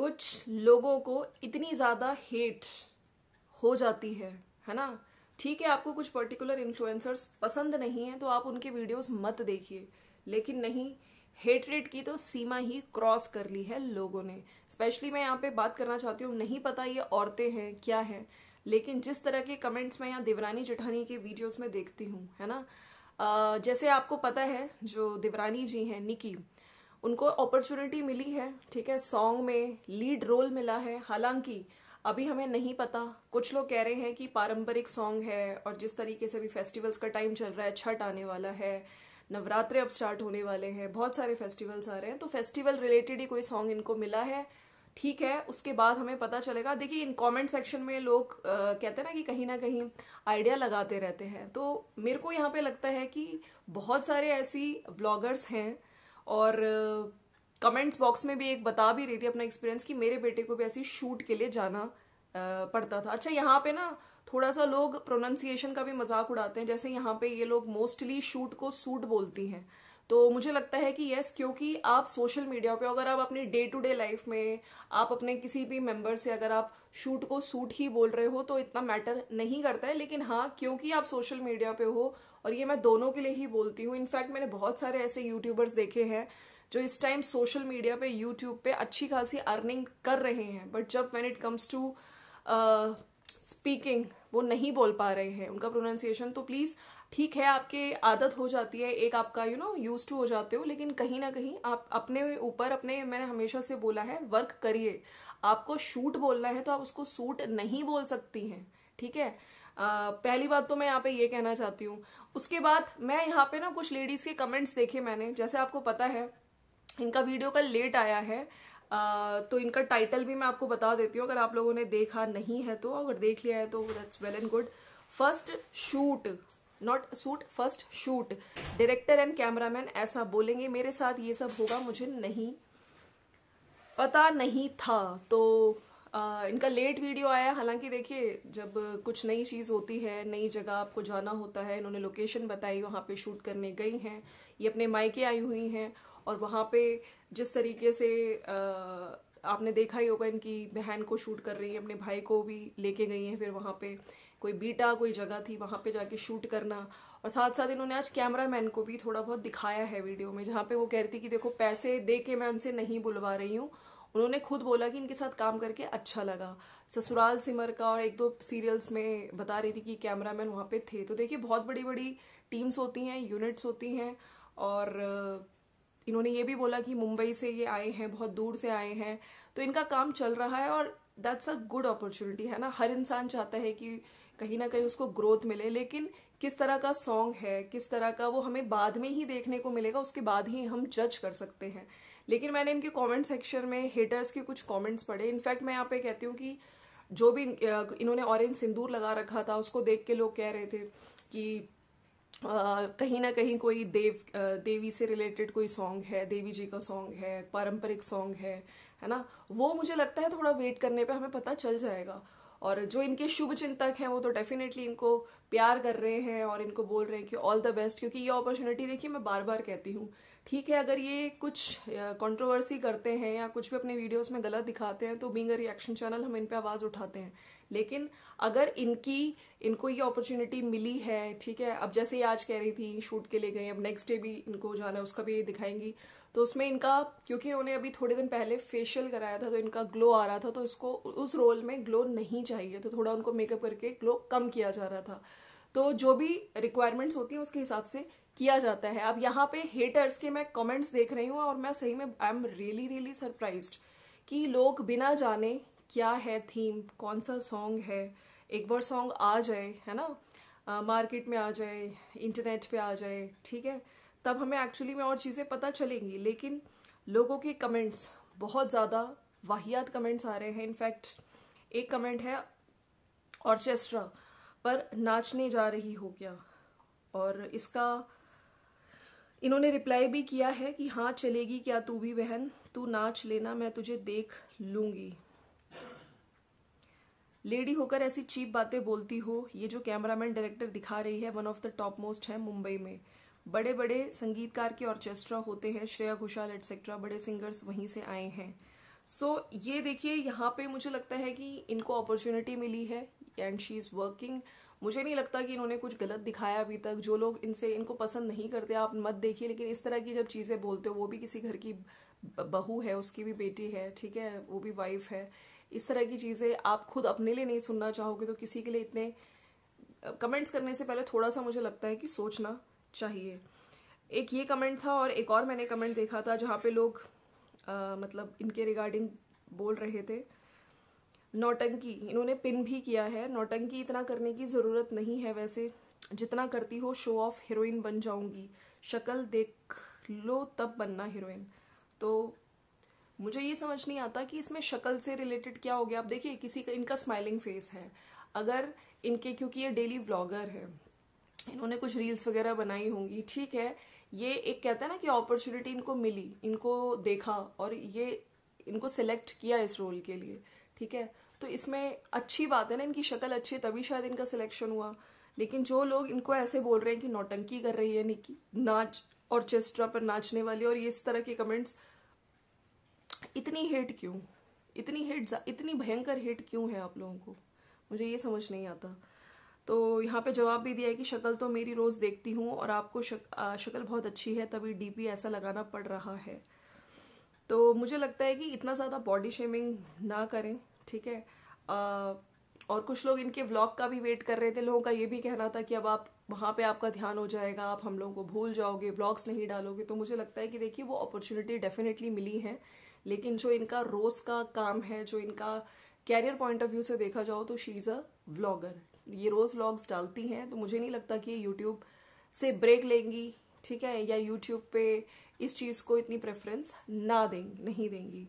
कुछ लोगों को इतनी ज़्यादा हेट हो जाती है है ना ठीक है आपको कुछ पर्टिकुलर इन्फ्लुएंसर्स पसंद नहीं है तो आप उनके वीडियोस मत देखिए लेकिन नहीं हेटरेट की तो सीमा ही क्रॉस कर ली है लोगों ने स्पेशली मैं यहाँ पे बात करना चाहती हूँ नहीं पता ये औरतें हैं क्या हैं लेकिन जिस तरह के कमेंट्स मैं यहाँ देवरानी जेठानी के वीडियोज में देखती हूँ है ना आ, जैसे आपको पता है जो देवरानी जी हैं निकी उनको अपॉर्चुनिटी मिली है ठीक है सॉन्ग में लीड रोल मिला है हालांकि अभी हमें नहीं पता कुछ लोग कह रहे हैं कि पारंपरिक सॉन्ग है और जिस तरीके से अभी फेस्टिवल्स का टाइम चल रहा है छठ आने वाला है नवरात्रे अब स्टार्ट होने वाले हैं बहुत सारे फेस्टिवल्स आ रहे हैं तो फेस्टिवल रिलेटेड ही कोई सॉन्ग इनको मिला है ठीक है उसके बाद हमें पता चलेगा देखिए इन कमेंट सेक्शन में लोग आ, कहते हैं ना कि कहीं ना कहीं आइडिया लगाते रहते हैं तो मेरे को यहाँ पे लगता है कि बहुत सारे ऐसी ब्लॉगर्स हैं और कमेंट्स बॉक्स में भी एक बता भी रही थी अपना एक्सपीरियंस कि मेरे बेटे को भी ऐसी शूट के लिए जाना पड़ता था अच्छा यहाँ पे ना थोड़ा सा लोग प्रोनाउंसिएशन का भी मजाक उड़ाते हैं जैसे यहाँ पे ये लोग मोस्टली शूट को सूट बोलती हैं तो मुझे लगता है कि यस क्योंकि आप सोशल मीडिया पे अगर आप अपनी डे टू डे लाइफ में आप अपने किसी भी मेंबर से अगर आप शूट को सूट ही बोल रहे हो तो इतना मैटर नहीं करता है लेकिन हाँ क्योंकि आप सोशल मीडिया पे हो और ये मैं दोनों के लिए ही बोलती हूँ इनफैक्ट मैंने बहुत सारे ऐसे यूट्यूबर्स देखे हैं जो इस टाइम सोशल मीडिया पे यूट्यूब पे अच्छी खासी अर्निंग कर रहे हैं बट जब when it comes to speaking वो नहीं बोल पा रहे हैं उनका प्रोनाउंसिएशन तो प्लीज़ ठीक है आपके आदत हो जाती है एक आपका यू नो यूज टू हो जाते हो लेकिन कहीं ना कहीं आप अपने ऊपर अपने मैंने हमेशा से बोला है वर्क करिए आपको शूट बोलना है तो आप उसको सूट नहीं बोल सकती हैं ठीक है Uh, पहली बात तो मैं यहाँ पे ये कहना चाहती हूँ उसके बाद मैं यहाँ पे ना कुछ लेडीज़ के कमेंट्स देखे मैंने जैसे आपको पता है इनका वीडियो कल लेट आया है तो इनका टाइटल भी मैं आपको बता देती हूँ अगर आप लोगों ने देखा नहीं है तो अगर देख लिया है तो that's well and good first shoot not suit first shoot director and cameraman ऐसा बोलेंगे मेरे साथ ये सब होगा मुझे नहीं पता नहीं था तो आ, इनका लेट वीडियो आया हालांकि देखिए जब कुछ नई चीज़ होती है नई जगह आपको जाना होता है इन्होंने लोकेशन बताई वहाँ पे शूट करने गई हैं ये अपने मायके आई हुई हैं और वहाँ पे जिस तरीके से आपने देखा ही होगा इनकी बहन को शूट कर रही है अपने भाई को भी लेके गई हैं फिर वहाँ पे कोई बीटा कोई जगह थी वहाँ पे जाके शूट करना और साथ साथ इन्होंने आज कैमरा मैन को भी थोड़ा बहुत दिखाया है वीडियो में जहाँ पे वो कह रही थी कि देखो पैसे दे के मैं उनसे नहीं बुलवा रही हूँ उन्होंने खुद बोला कि इनके साथ काम करके अच्छा लगा ससुराल सिमर का और एक दो सीरियल्स में बता रही थी कि कैमरा मैन वहाँ पे थे तो देखिए बहुत बड़ी बड़ी टीम्स होती हैं यूनिट्स होती हैं और इन्होंने ये भी बोला कि मुंबई से ये आए हैं बहुत दूर से आए हैं तो इनका काम चल रहा है और दैट्स अ गुड अपॉर्चुनिटी है ना हर इंसान चाहता है कि कहीं ना कहीं उसको ग्रोथ मिले लेकिन किस तरह का सॉन्ग है किस तरह का वो हमें बाद में ही देखने को मिलेगा उसके बाद ही हम जज कर सकते हैं लेकिन मैंने इनके कमेंट सेक्शन में हेटर्स के कुछ कमेंट्स पढ़े इनफैक्ट मैं यहाँ पे कहती हूँ कि जो भी इन्होंने ऑरेंज सिंदूर लगा रखा था उसको देख के लोग कह रहे थे कि कहीं ना कहीं कोई देव देवी से रिलेटेड कोई सॉन्ग है देवी जी का सॉन्ग है पारंपरिक सॉन्ग है है ना वो मुझे लगता है थोड़ा वेट करने पे हमें पता चल जाएगा और जो इनके शुभ चिंतक हैं वो तो डेफिनेटली इनको प्यार कर रहे हैं और इनको बोल रहे हैं कि ऑल द बेस्ट क्योंकि ये अपॉर्चुनिटी देखिए मैं बार बार कहती हूँ ठीक है अगर ये कुछ कंट्रोवर्सी करते हैं या कुछ भी अपने वीडियोस में गलत दिखाते हैं तो बींग रिएक्शन चैनल हम इन पर आवाज़ उठाते हैं लेकिन अगर इनकी इनको ये अपॉर्चुनिटी मिली है ठीक है अब जैसे ही आज कह रही थी शूट के लिए गई अब नेक्स्ट डे भी इनको जाना है उसका भी दिखाएंगी तो उसमें इनका क्योंकि इन्होंने अभी थोड़े दिन पहले फेशियल कराया था तो इनका ग्लो आ रहा था तो इसको उस रोल में ग्लो नहीं चाहिए तो थोड़ा उनको मेकअप करके ग्लो कम किया जा रहा था तो जो भी रिक्वायरमेंट्स होती हैं उसके हिसाब से किया जाता है अब यहाँ पे हेटर्स के मैं कमेंट्स देख रही हूँ और मैं सही में I am really really surprise कि लोग बिना जाने क्या है थीम कौन सा सॉन्ग है एक बार सॉन्ग आ जाए है ना मार्केट में आ जाए इंटरनेट पे आ जाए ठीक है तब हमें एक्चुअली में और चीज़ें पता चलेंगी लेकिन लोगों के कमेंट्स बहुत ज़्यादा वाहियात कमेंट्स आ रहे हैं इनफैक्ट एक कमेंट है ऑर्केस्ट्रा पर नाचने जा रही हो क्या और इसका इन्होंने रिप्लाई भी किया है कि हाँ चलेगी क्या तू भी बहन तू नाच लेना मैं तुझे देख लूँगी लेडी होकर ऐसी चीप बातें बोलती हो ये जो कैमरामैन डायरेक्टर दिखा रही है one of the top most है मुंबई में बड़े बड़े संगीतकार के ऑर्केस्ट्रा होते हैं श्रेया घोषाल एटसेट्रा बड़े सिंगर्स वहीं से आए हैं सो so, ये देखिए यहाँ पे मुझे लगता है कि इनको अपॉर्चुनिटी मिली है एंड शी इज़ वर्किंग मुझे नहीं लगता कि इन्होंने कुछ गलत दिखाया अभी तक जो लोग इनसे इनको पसंद नहीं करते आप मत देखिए लेकिन इस तरह की जब चीज़ें बोलते हो वो भी किसी घर की बहू है उसकी भी बेटी है ठीक है वो भी वाइफ है इस तरह की चीज़ें आप खुद अपने लिए नहीं सुनना चाहोगे तो किसी के लिए इतने कमेंट्स करने से पहले थोड़ा सा मुझे लगता है कि सोचना चाहिए एक ये कमेंट था और एक और मैंने कमेंट देखा था जहाँ पे लोग आ, मतलब इनके रिगार्डिंग बोल रहे थे नौटंकी इन्होंने पिन भी किया है नौटंकी इतना करने की ज़रूरत नहीं है वैसे जितना करती हो शो ऑफ हीरोइन बन जाऊंगी शक्ल देख लो तब बनना हीरोइन तो मुझे ये समझ नहीं आता कि इसमें शक्ल से रिलेटेड क्या हो गया आप देखिए किसी का इनका स्माइलिंग फेस है अगर इनके क्योंकि ये डेली व्लॉगर है इन्होंने कुछ रील्स वगैरह बनाई होंगी ठीक है ये एक कहते हैं ना कि अपॉर्चुनिटी इनको मिली इनको देखा और ये इनको सिलेक्ट किया इस रोल के लिए ठीक है तो इसमें अच्छी बात है ना इनकी शक्ल अच्छी है तभी शायद इनका सिलेक्शन हुआ लेकिन जो लोग इनको ऐसे बोल रहे हैं कि नौटंकी कर रही है निकी नाच चेस्ट्रा पर नाचने वाली और ये इस तरह के कमेंट्स इतनी हेट क्यों इतनी हेट इतनी भयंकर हेट क्यों है आप लोगों को मुझे ये समझ नहीं आता तो यहाँ पे जवाब भी दिया है कि शक्ल तो मेरी रोज़ देखती हूँ और आपको शक, आ, शक्ल बहुत अच्छी है तभी डीपी ऐसा लगाना पड़ रहा है तो मुझे लगता है कि इतना ज़्यादा बॉडी शेमिंग ना करें ठीक है आ, और कुछ लोग इनके व्लॉग का भी वेट कर रहे थे लोगों का ये भी कहना था कि अब आप वहाँ पे आपका ध्यान हो जाएगा आप हम लोगों को भूल जाओगे व्लॉग्स नहीं डालोगे तो मुझे लगता है कि देखिए वो अपॉर्चुनिटी डेफिनेटली मिली है लेकिन जो इनका रोज का काम है जो इनका कैरियर पॉइंट ऑफ व्यू से देखा जाओ तो शी इज़ अ व्लॉगर ये रोज व्लॉग्स डालती हैं तो मुझे नहीं लगता कि ये यूट्यूब से ब्रेक लेंगी ठीक है या यूट्यूब पे इस चीज़ को इतनी प्रेफरेंस ना देंगी नहीं देंगी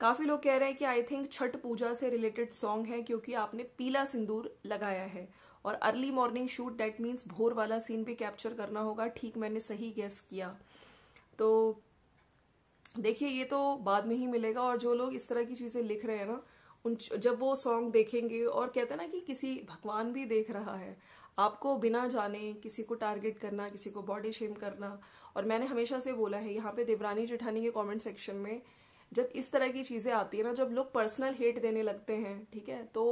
काफ़ी लोग कह रहे हैं कि आई थिंक छठ पूजा से रिलेटेड सॉन्ग है क्योंकि आपने पीला सिंदूर लगाया है और early morning shoot that means भोर वाला सीन भी कैप्चर करना होगा ठीक मैंने सही गेस किया तो देखिए ये तो बाद में ही मिलेगा और जो लोग इस तरह की चीज़ें लिख रहे हैं ना उन जब वो सॉन्ग देखेंगे और कहते हैं ना कि किसी भगवान भी देख रहा है आपको बिना जाने किसी को टारगेट करना किसी को बॉडी शेम करना और मैंने हमेशा से बोला है यहाँ पे देवरानी जेठानी के कमेंट सेक्शन में जब इस तरह की चीज़ें आती है ना जब लोग पर्सनल हेट देने लगते हैं ठीक है तो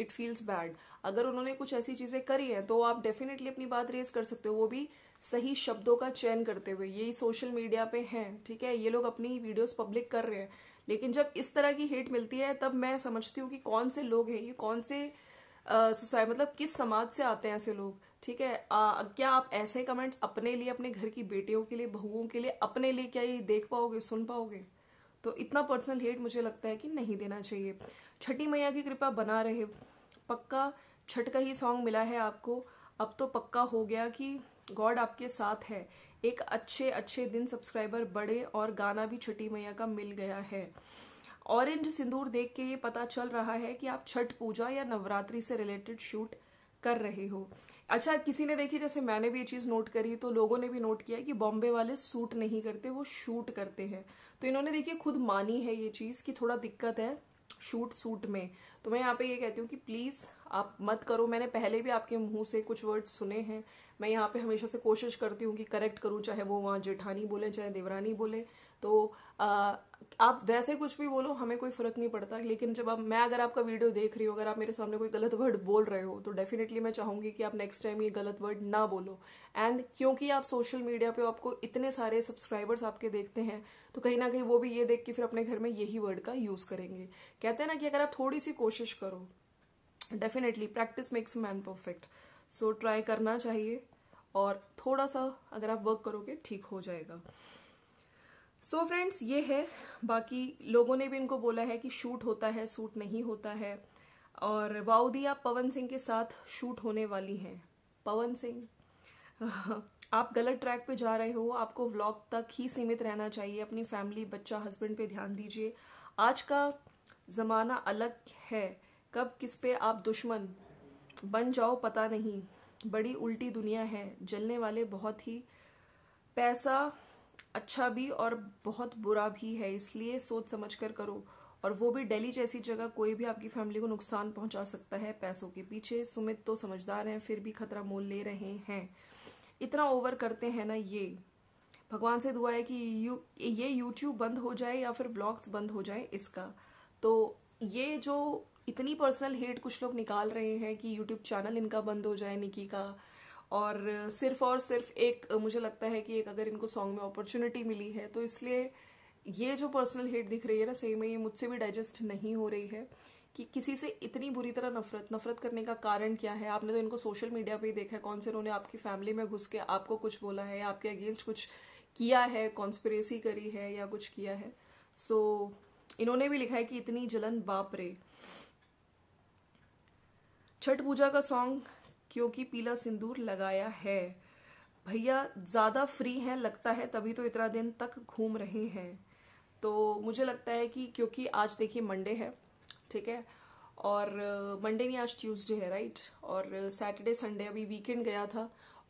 इट फील्स बैड अगर उन्होंने कुछ ऐसी चीजें करी हैं तो आप डेफिनेटली अपनी बात रेज कर सकते हो वो भी सही शब्दों का चयन करते हुए ये सोशल मीडिया पे हैं ठीक है ये लोग अपनी वीडियोस पब्लिक कर रहे हैं लेकिन जब इस तरह की हेट मिलती है तब मैं समझती हूँ कि कौन से लोग हैं ये कौन से सोसाइटी मतलब किस समाज से आते हैं ऐसे लोग ठीक है आ, क्या आप ऐसे कमेंट्स अपने लिए अपने घर की बेटियों के लिए बहुओं के लिए अपने लिए क्या ये देख पाओगे सुन पाओगे तो इतना पर्सनल हेट मुझे लगता है कि नहीं देना चाहिए छठी मैया की कृपा बना रहे पक्का छठ का ही सॉन्ग मिला है आपको अब तो पक्का हो गया कि गॉड आपके साथ है एक अच्छे अच्छे दिन सब्सक्राइबर बढ़े और गाना भी छठी मैया का मिल गया है ऑरेंज सिंदूर देख के ये पता चल रहा है कि आप छठ पूजा या नवरात्रि से रिलेटेड शूट कर रहे हो अच्छा किसी ने देखी जैसे मैंने भी ये चीज़ नोट करी तो लोगों ने भी नोट किया कि बॉम्बे वाले सूट नहीं करते वो शूट करते हैं तो इन्होंने देखिए खुद मानी है ये चीज़ कि थोड़ा दिक्कत है शूट सूट में तो मैं यहाँ पे ये कहती हूँ कि प्लीज़ आप मत करो मैंने पहले भी आपके मुंह से कुछ वर्ड सुने हैं मैं यहाँ पे हमेशा से कोशिश करती हूँ कि करेक्ट करूँ चाहे वो वहाँ जेठानी बोलें चाहे देवरानी बोलें तो आ, आप वैसे कुछ भी बोलो हमें कोई फर्क नहीं पड़ता लेकिन जब आप मैं अगर आपका वीडियो देख रही हूँ अगर आप मेरे सामने कोई गलत वर्ड बोल रहे हो तो डेफिनेटली मैं चाहूंगी कि आप नेक्स्ट टाइम ये गलत वर्ड ना बोलो एंड क्योंकि आप सोशल मीडिया पे आपको इतने सारे सब्सक्राइबर्स आपके देखते हैं तो कहीं ना कहीं वो भी ये देख के फिर अपने घर में यही वर्ड का यूज करेंगे कहते हैं ना कि अगर आप थोड़ी सी कोशिश करो definitely practice makes man perfect so so, try करना चाहिए और थोड़ा सा अगर आप वर्क करोगे ठीक हो जाएगा सो so फ्रेंड्स ये है बाकी लोगों ने भी इनको बोला है कि शूट होता है सूट नहीं होता है और वाउदिया पवन सिंह के साथ शूट होने वाली हैं पवन सिंह आप गलत ट्रैक पे जा रहे हो आपको व्लॉग तक ही सीमित रहना चाहिए अपनी फैमिली बच्चा हस्बैंड पे ध्यान दीजिए आज का ज़माना अलग है कब किस पे आप दुश्मन बन जाओ पता नहीं बड़ी उल्टी दुनिया है जलने वाले बहुत ही पैसा अच्छा भी और बहुत बुरा भी है इसलिए सोच समझ कर करो और वो भी दिल्ली जैसी जगह कोई भी आपकी फैमिली को नुकसान पहुंचा सकता है पैसों के पीछे सुमित तो समझदार हैं फिर भी खतरा मोल ले रहे हैं इतना ओवर करते हैं ना ये भगवान से दुआ है कि यू ये यूट्यूब बंद हो जाए या फिर ब्लॉग्स बंद हो जाए इसका तो ये जो इतनी पर्सनल हेट कुछ लोग निकाल रहे हैं कि यूट्यूब चैनल इनका बंद हो जाए निकी का और सिर्फ और सिर्फ एक मुझे लगता है कि एक अगर इनको सॉन्ग में अपॉर्चुनिटी मिली है तो इसलिए ये जो पर्सनल हेट दिख रही है ना सही में ये मुझसे भी डाइजेस्ट नहीं हो रही है कि किसी से इतनी बुरी तरह नफरत नफरत करने का कारण क्या है आपने तो इनको सोशल मीडिया पे ही देखा है कौन से इन्होंने आपकी फैमिली में घुस के आपको कुछ बोला है या आपके अगेंस्ट कुछ किया है कॉन्स्परेसी करी है या कुछ किया है सो so, इन्होंने भी लिखा है कि इतनी जलन बाप रे छठ पूजा का सॉन्ग क्योंकि पीला सिंदूर लगाया है भैया ज़्यादा फ्री हैं लगता है तभी तो इतना दिन तक घूम रहे हैं तो मुझे लगता है कि क्योंकि आज देखिए मंडे है ठीक है और मंडे uh, नहीं आज ट्यूसडे है राइट और सैटरडे uh, संडे अभी वीकेंड गया था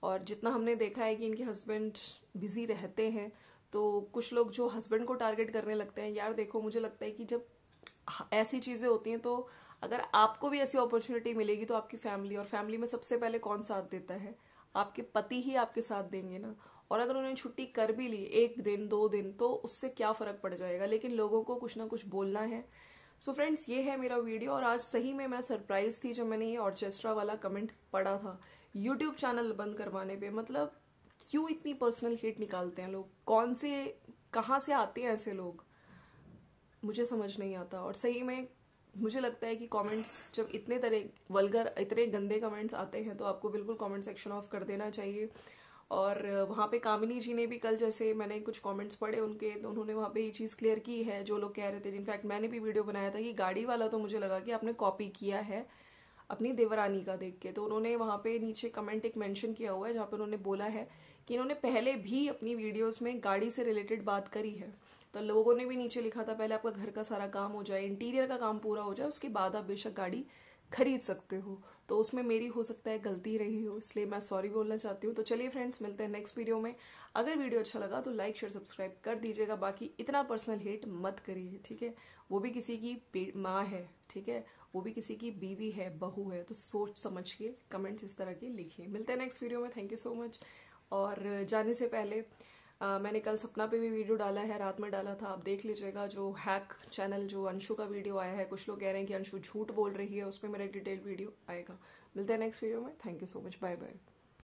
और जितना हमने देखा है कि इनके हस्बैंड बिजी रहते हैं तो कुछ लोग जो हस्बैंड को टारगेट करने लगते हैं यार देखो मुझे लगता है कि जब ऐसी चीज़ें होती हैं तो अगर आपको भी ऐसी अपॉर्चुनिटी मिलेगी तो आपकी फैमिली और फैमिली में सबसे पहले कौन साथ देता है आपके पति ही आपके साथ देंगे ना और अगर उन्होंने छुट्टी कर भी ली एक दिन दो दिन तो उससे क्या फर्क पड़ जाएगा लेकिन लोगों को कुछ ना कुछ बोलना है सो so फ्रेंड्स ये है मेरा वीडियो और आज सही में मैं सरप्राइज थी जब मैंने ये ऑर्केस्ट्रा वाला कमेंट पढ़ा था यूट्यूब चैनल बंद करवाने पे मतलब क्यों इतनी पर्सनल हेट निकालते हैं लोग कौन से कहाँ से आते हैं ऐसे लोग मुझे समझ नहीं आता और सही में मुझे लगता है कि कमेंट्स जब इतने तरह वलगर इतने गंदे कमेंट्स आते हैं तो आपको बिल्कुल कमेंट सेक्शन ऑफ कर देना चाहिए और वहाँ पे कामिनी जी ने भी कल जैसे मैंने कुछ कमेंट्स पढ़े उनके तो उन्होंने वहाँ पे ये चीज़ क्लियर की है जो लोग कह रहे थे इनफैक्ट मैंने भी वीडियो बनाया था कि गाड़ी वाला तो मुझे लगा कि आपने कॉपी किया है अपनी देवरानी का देख के तो उन्होंने वहाँ पे नीचे कमेंट एक मेंशन किया हुआ है जहाँ पर उन्होंने बोला है कि इन्होंने पहले भी अपनी वीडियोस में गाड़ी से रिलेटेड बात करी है तो लोगों ने भी नीचे लिखा था पहले आपका घर का सारा काम हो जाए इंटीरियर का काम पूरा हो जाए उसके बाद आप बेशक गाड़ी खरीद सकते हो तो उसमें मेरी हो सकता है गलती रही हो इसलिए मैं सॉरी बोलना चाहती हूँ तो चलिए फ्रेंड्स मिलते हैं नेक्स्ट वीडियो में अगर वीडियो अच्छा लगा तो लाइक शेयर सब्सक्राइब कर दीजिएगा बाकी इतना पर्सनल हेट मत करिए ठीक है वो भी किसी की माँ है ठीक है वो भी किसी की बीवी है बहू है तो सोच समझ के कमेंट्स इस तरह के लिखिए मिलते हैं नेक्स्ट वीडियो में थैंक यू सो मच और जाने से पहले Uh, मैंने कल सपना पे भी वीडियो डाला है रात में डाला था आप देख लीजिएगा जो हैक चैनल जो अंशु का वीडियो आया है कुछ लोग कह रहे हैं कि अंशु झूठ बोल रही है उसमें मेरा डिटेल वीडियो आएगा मिलते हैं नेक्स्ट वीडियो में thank you so much bye bye